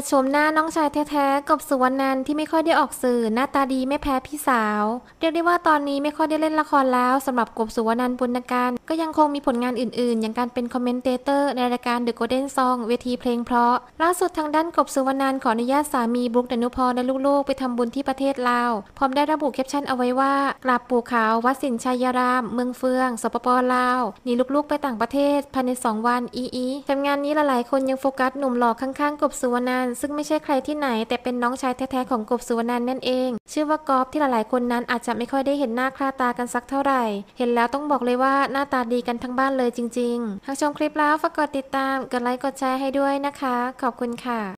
ปิดชมหน้าน้องชายแท้ๆกบสุวรรณนันที่ไม่ค่อยได้ออกสื่อหน้าตาดีไม่แพ้พี่สาว เรียกได้ว่าตอนนี้ไม่ค่อยได้เล่นละครแล้วสำหรับกบสุวรรณันบุญการก็ยังคงมีผลงานอื่นๆ อย่างการเป็นคอมเมนเตอร์ในรายการ The Golden Song เวทีเพลงเพราะล่าสุดทางด้านกบสุวรรณันขออนุญาตสามีบุ๊คดนุพรและลูกๆไปทำบุญที่ประเทศลาวพร้อมได้ระบุแคปชั่นเอาไว้ว่ากราบปู่ขาววัดสินชัยราม เมืองเฟือง สปปลาวหนีลูกๆ ไปต่างประเทศภายใน2วันอีอีทำงานนี้หลายๆคนยังโฟกัสหนุ่มหล่อข้างๆ กบสุวรรณันซึ่งไม่ใช่ใครที่ไหนแต่เป็นน้องชายแท้ ๆ ของกบสุวรรณันนั่นเอง ชื่อว่ากอฟที่หลายๆ คนนั้นอาจจะไม่ค่อยได้เห็นหน้าคลาตากันสักเท่าไหร่ เห็นแล้วต้องบอกเลยว่าหน้าตาดีกันทั้งบ้านเลยจริงๆหากชมคลิปแล้วฝากกดติดตามกดไลค์กดแชร์ให้ด้วยนะคะ ขอบคุณค่ะ